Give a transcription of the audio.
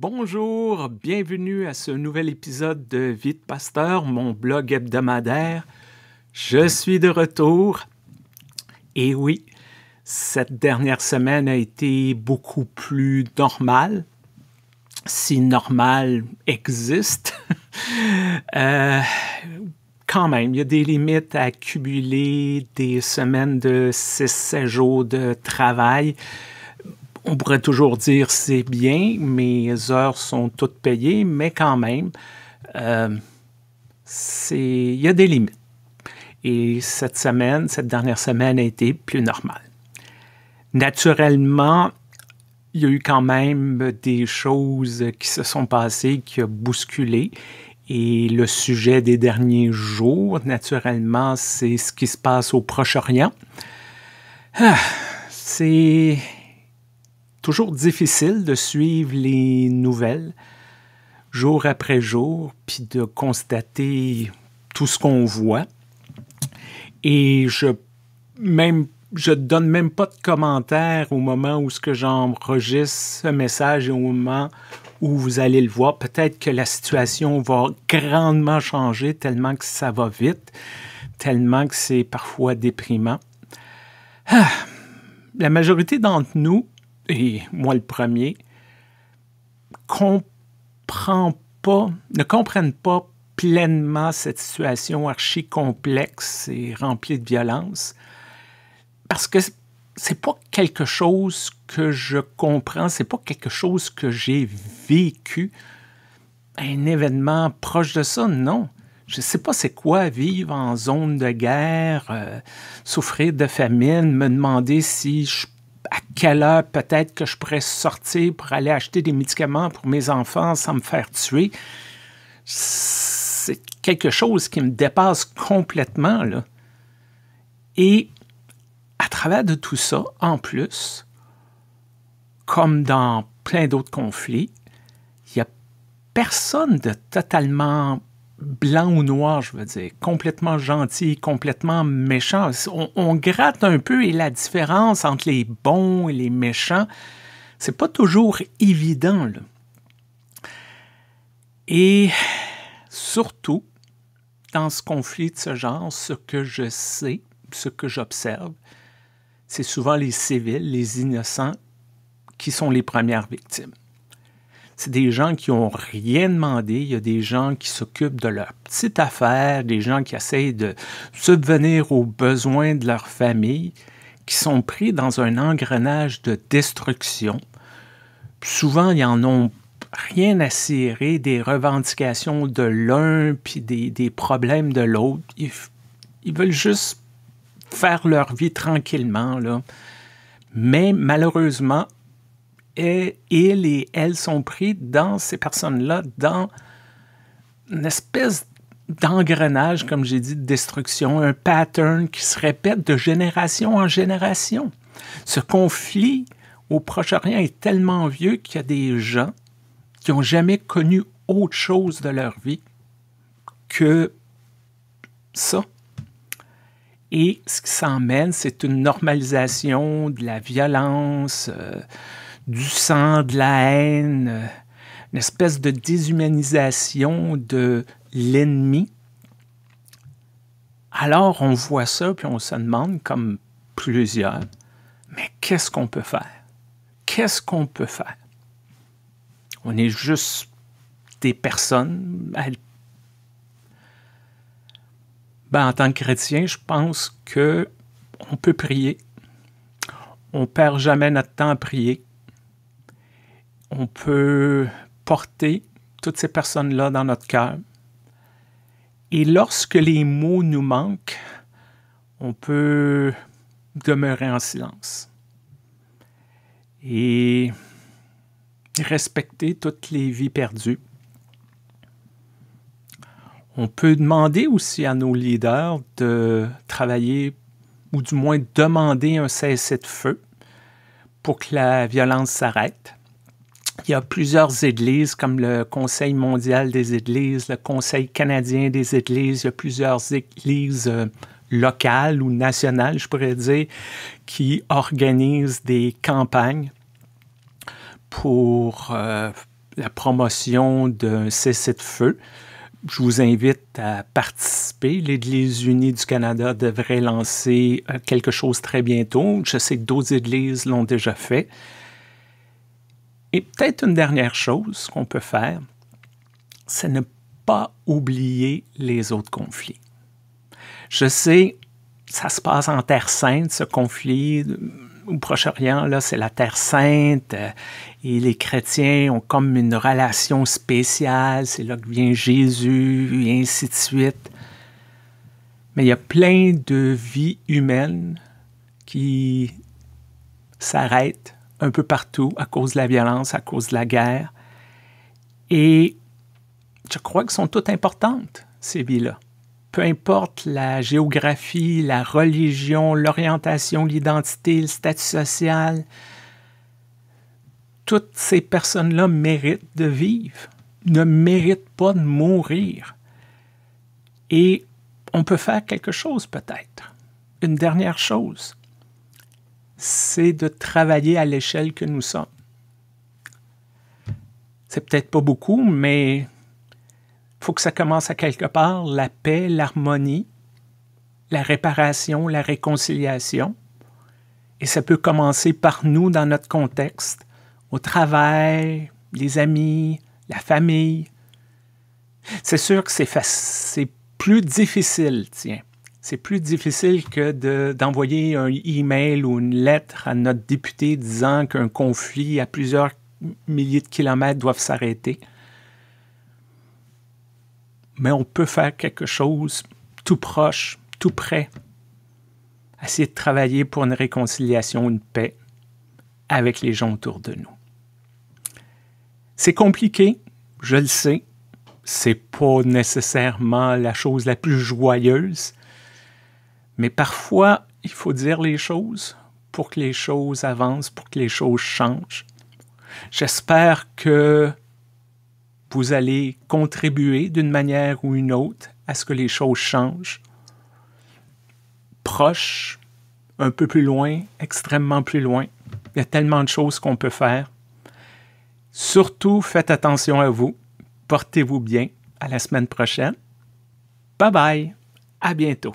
Bonjour, bienvenue à ce nouvel épisode de Vite Pasteur, mon blog hebdomadaire. Je suis de retour. Et oui, cette dernière semaine a été beaucoup plus normale, si normal » existe. Euh, quand même, il y a des limites à cumuler des semaines de 6-7 jours de travail on pourrait toujours dire c'est bien, mes heures sont toutes payées, mais quand même, euh, il y a des limites. Et cette semaine, cette dernière semaine a été plus normale. Naturellement, il y a eu quand même des choses qui se sont passées, qui ont bousculé. Et le sujet des derniers jours, naturellement, c'est ce qui se passe au Proche-Orient. Ah, c'est toujours difficile de suivre les nouvelles jour après jour, puis de constater tout ce qu'on voit. Et je même je donne même pas de commentaires au moment où ce que j'enregistre ce message et au moment où vous allez le voir. Peut-être que la situation va grandement changer tellement que ça va vite, tellement que c'est parfois déprimant. Ah! la majorité d'entre nous et moi le premier, ne comprennent pas pleinement cette situation archi complexe et remplie de violence, parce que c'est pas quelque chose que je comprends, c'est pas quelque chose que j'ai vécu, un événement proche de ça, non. Je ne sais pas c'est quoi vivre en zone de guerre, euh, souffrir de famine, me demander si je à quelle heure peut-être que je pourrais sortir pour aller acheter des médicaments pour mes enfants sans me faire tuer. C'est quelque chose qui me dépasse complètement. Là. Et à travers de tout ça, en plus, comme dans plein d'autres conflits, il n'y a personne de totalement blanc ou noir, je veux dire, complètement gentil, complètement méchant. On, gratte un peu et la différence entre les bons et les méchants, c'est pas toujours évident. Et surtout, dans ce conflit de ce genre, ce que je sais, ce que j'observe, c'est souvent les civils, les innocents, qui sont les premières victimes. C'est des gens qui n'ont rien demandé. Il y a des gens qui s'occupent de leur petite affaire, des gens qui essayent de subvenir aux besoins de leur famille, qui sont pris dans un engrenage de destruction. souvent, ils n'en ont rien à cirer des revendications de l'un puis des, problèmes de l'autre. Ils, veulent juste faire leur vie tranquillement. Là. Mais malheureusement, et ils et elles sont pris dans ces personnes-là, dans une espèce d'engrenage, comme j'ai dit, de destruction, un pattern qui se répète de génération en génération. Ce conflit au Proche-Orient est tellement vieux qu'il y a des gens qui n'ont jamais connu autre chose de leur vie que ça. Et ce qui s'emmène, c'est une normalisation de la violence. Euh, du sang, de la haine, une espèce de déshumanisation de l'ennemi. Alors on voit ça, puis on se demande, comme plusieurs, mais qu'est-ce qu'on peut faire? Qu'est-ce qu'on peut faire? On est juste des personnes. Ben, en tant que chrétien, je pense que on peut prier. On perd jamais notre temps à prier on peut porter toutes ces personnes-là dans notre cœur. Et lorsque les mots nous manquent, on peut demeurer en silence et respecter toutes les vies perdues. On peut demander aussi à nos leaders de travailler, ou du moins demander un cessez-le-feu pour que la violence s'arrête. Il y a plusieurs églises, comme le Conseil mondial des églises, le Conseil canadien des églises, il y a plusieurs églises euh, locales ou nationales, je pourrais dire, qui organisent des campagnes pour euh, la promotion d'un cessez-le-feu. Je vous invite à participer. L'Église unie du Canada devrait lancer euh, quelque chose très bientôt. Je sais que d'autres églises l'ont déjà fait. Et peut-être une dernière chose qu'on peut faire, c'est ne pas oublier les autres conflits. Je sais, ça se passe en Terre sainte, ce conflit au Proche-Orient, là, c'est la Terre sainte, euh, et les chrétiens ont comme une relation spéciale, c'est là que vient Jésus, et ainsi de suite. Mais il y a plein de vies humaines qui s'arrêtent un peu partout à cause de la violence, à cause de la guerre. Et je crois que sont toutes importantes, ces vies-là. Peu importe la géographie, la religion, l'orientation, l'identité, le statut social, toutes ces personnes-là méritent de vivre, ne méritent pas de mourir. Et on peut faire quelque chose peut-être. Une dernière chose, c'est de travailler à l'échelle que nous sommes. C'est peut-être pas beaucoup, mais il faut que ça commence à quelque part, la paix, l'harmonie, la réparation, la réconciliation. Et ça peut commencer par nous dans notre contexte, au travail, les amis, la famille. C'est sûr que c'est plus difficile, tiens, c'est plus difficile que d'envoyer un email ou une lettre à notre député disant qu'un conflit à plusieurs milliers de kilomètres doit s'arrêter. Mais on peut faire quelque chose tout proche, tout près. Essayer de travailler pour une réconciliation, une paix avec les gens autour de nous. C'est compliqué, je le sais. C'est pas nécessairement la chose la plus joyeuse, mais parfois, il faut dire les choses pour que les choses avancent, pour que les choses changent. J'espère que vous allez contribuer d'une manière ou une autre à ce que les choses changent. Proche, un peu plus loin, extrêmement plus loin. Il y a tellement de choses qu'on peut faire. Surtout, faites attention à vous. Portez-vous bien. À la semaine prochaine. Bye bye. À bientôt.